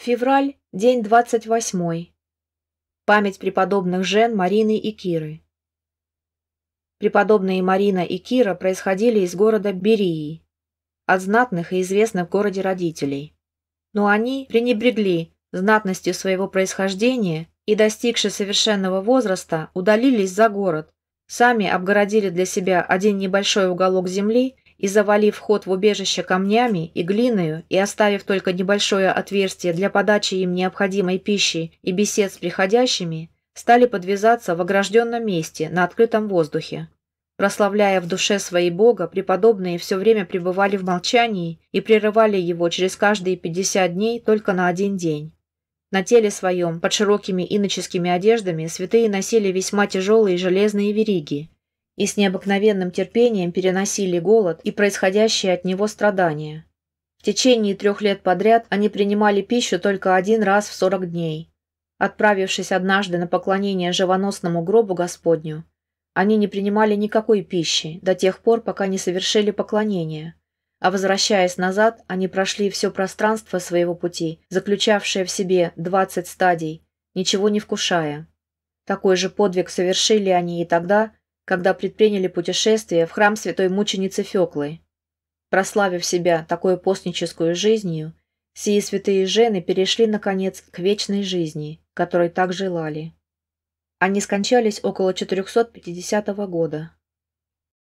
Февраль, день 28. Память преподобных жен Марины и Киры. Преподобные Марина и Кира происходили из города Берии, от знатных и известных в городе родителей. Но они пренебрегли знатностью своего происхождения и, достигши совершенного возраста, удалились за город, сами обгородили для себя один небольшой уголок земли и, завалив вход в убежище камнями и глиною, и оставив только небольшое отверстие для подачи им необходимой пищи и бесед с приходящими, стали подвязаться в огражденном месте на открытом воздухе. Прославляя в душе своей Бога, преподобные все время пребывали в молчании и прерывали его через каждые 50 дней только на один день. На теле своем, под широкими иноческими одеждами, святые носили весьма тяжелые железные вериги, и с необыкновенным терпением переносили голод и происходящие от него страдания. В течение трех лет подряд они принимали пищу только один раз в 40 дней. Отправившись однажды на поклонение живоносному гробу Господню, они не принимали никакой пищи до тех пор, пока не совершили поклонение. А возвращаясь назад, они прошли все пространство своего пути, заключавшее в себе 20 стадий, ничего не вкушая. Такой же подвиг совершили они и тогда, когда предприняли путешествие в храм святой мученицы Феклы. Прославив себя такой постническую жизнью, сии святые жены перешли, наконец, к вечной жизни, которой так желали. Они скончались около 450 года.